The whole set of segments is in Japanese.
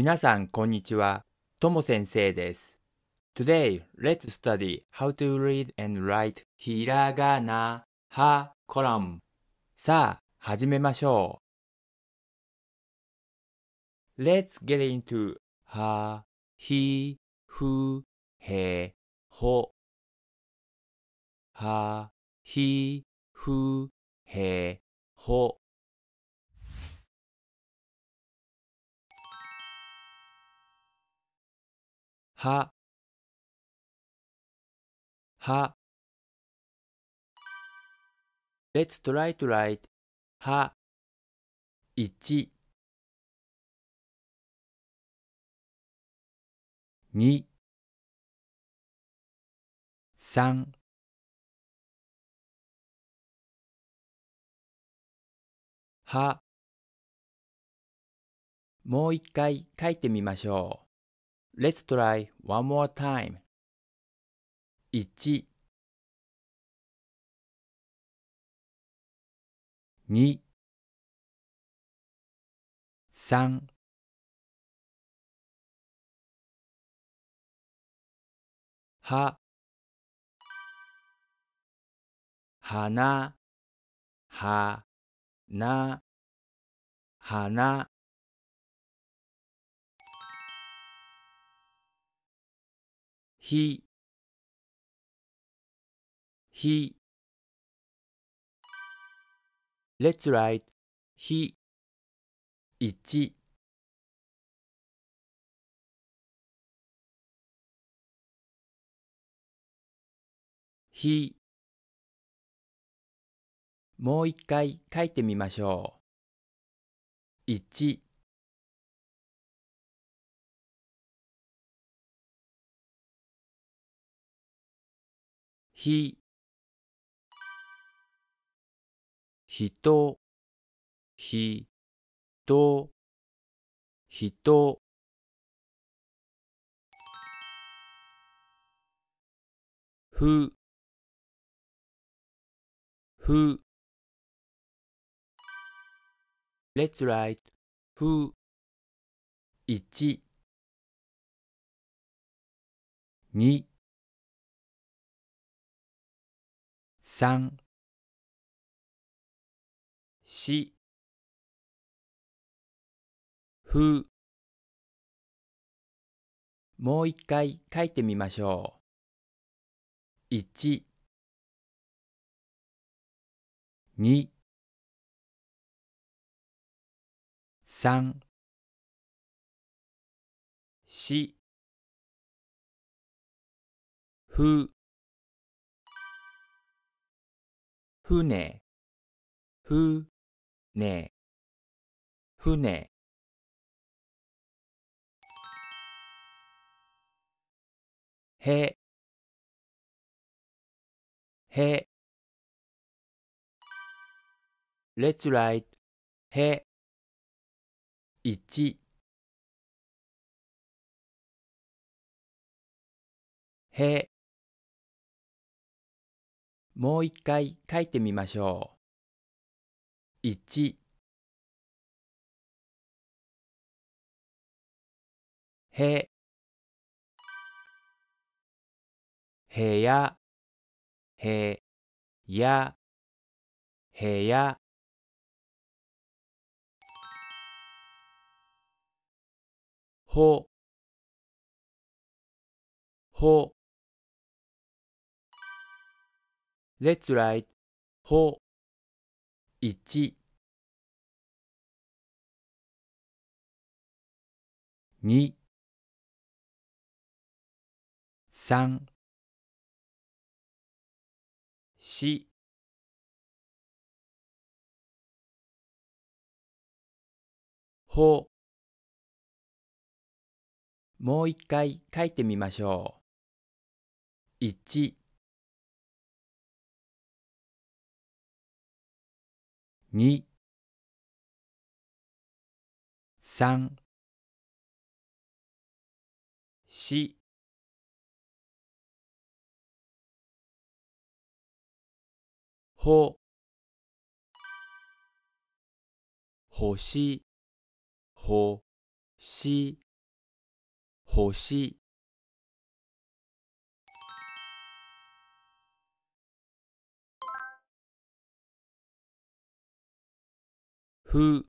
皆さん、こんにちは。とも先生です。Today, let's study how to read and write ひらがな、は、コロン。さあ、始めましょう。Let's get into は、ひ、ふ、へ、ほ。は、ひ、ふ、へ、ほ。はは Let's try to write は1 2 3はもう一回書いてみましょう。Let's try one more time. 1 2 3ははなはなはなひひ Let's write ひひもう一回書いてみましょう。1ひ、ひと、ひと、ひと。ふ、ふ。Let's write ふ、いち、に、三、し、ふ。もう一回書いてみましょう。一、二、三、し、ふ。ふね、ふね、ふね。へ、へ。Let's write へ。一。へ。もう一回書いてみましょう。1へへや、へ、や、へや。ほほ Let's write ほ一二三四ほもう一回書いてみましょう。一2 3 4ほほしほしほしふ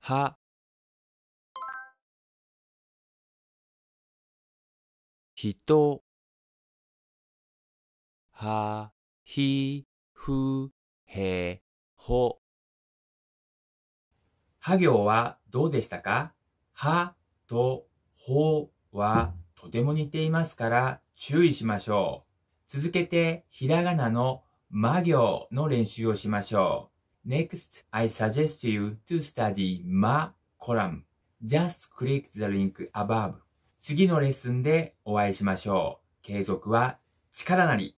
はひとはひふへほは行はどうでしたかはとほはとても似ていますから注意しましょう。続けて、ひらがなの魔行の練習をしましょう。Next, I suggest you to study ma column. Just click the link above. 次のレッスンでお会いしましょう。継続は力なり。